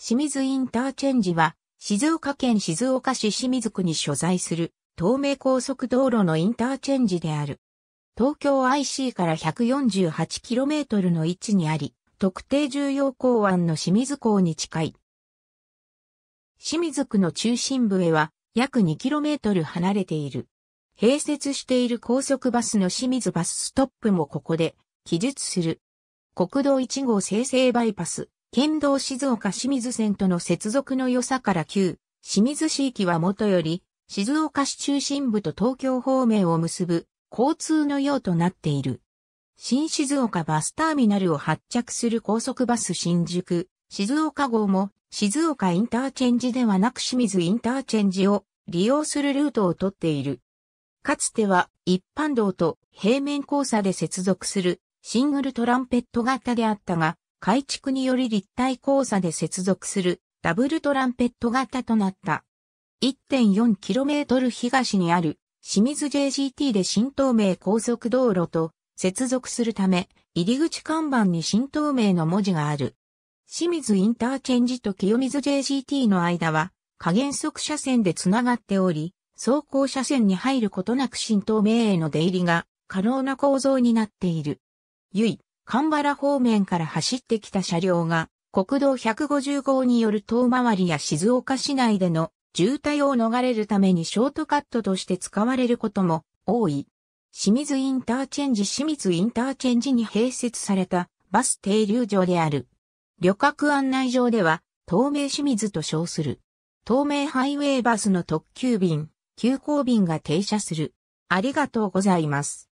清水インターチェンジは、静岡県静岡市清水区に所在する、東名高速道路のインターチェンジである。東京 IC から 148km の位置にあり、特定重要港湾の清水港に近い。清水区の中心部へは約 2km 離れている。併設している高速バスの清水バスストップもここで記述する。国道1号生成バイパス、県道静岡清水線との接続の良さから旧、清水市域はもとより、静岡市中心部と東京方面を結ぶ交通の用となっている。新静岡バスターミナルを発着する高速バス新宿、静岡号も静岡インターチェンジではなく清水インターチェンジを利用するルートをとっている。かつては一般道と平面交差で接続するシングルトランペット型であったが、改築により立体交差で接続するダブルトランペット型となった。1.4km 東にある清水 JGT で新東名高速道路と接続するため、入り口看板に新東名の文字がある。清水インターチェンジと清水 JGT の間は、加減速車線でつながっており、走行車線に入ることなく新東名への出入りが可能な構造になっている。ゆい。神原方面から走ってきた車両が、国道150号による遠回りや静岡市内での渋滞を逃れるためにショートカットとして使われることも多い。清水インターチェンジ清水インターチェンジに併設されたバス停留場である。旅客案内場では、東名清水と称する。東名ハイウェイバスの特急便、急行便が停車する。ありがとうございます。